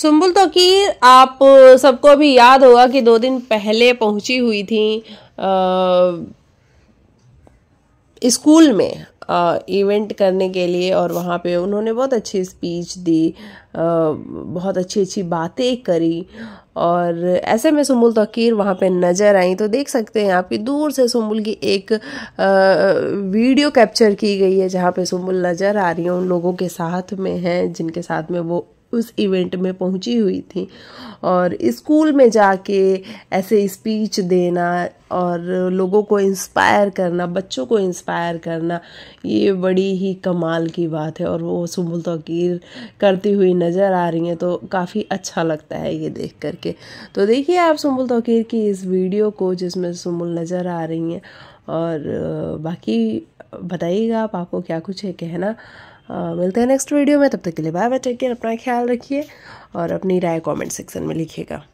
सुम्बुल तो की आप सबको भी याद होगा कि दो दिन पहले पहुंची हुई थी स्कूल में आ, इवेंट करने के लिए और वहाँ पे उन्होंने बहुत अच्छी स्पीच दी आ, बहुत अच्छी अच्छी बातें करी और ऐसे में सुमुल तकीर तो वहाँ पे नज़र आई तो देख सकते हैं आपकी दूर से सुम्बुल की एक आ, वीडियो कैप्चर की गई है जहाँ पे सुम्बुल नज़र आ रही है उन लोगों के साथ में हैं जिनके साथ में वो उस इवेंट में पहुंची हुई थी और स्कूल में जाके ऐसे स्पीच देना और लोगों को इंस्पायर करना बच्चों को इंस्पायर करना ये बड़ी ही कमाल की बात है और वो सुबुल तोकीर करती हुई नज़र आ रही हैं तो काफ़ी अच्छा लगता है ये देख करके तो देखिए आप सुबुल तोकीर की इस वीडियो को जिसमें सुबुल नज़र आ रही हैं और बाकी बताइएगा आप आपको क्या कुछ है कहना हाँ, मिलते हैं नेक्स्ट वीडियो में तब तक के लिए बाय बाय टेक केयर अपना ख्याल रखिए और अपनी राय कमेंट सेक्शन में लिखिएगा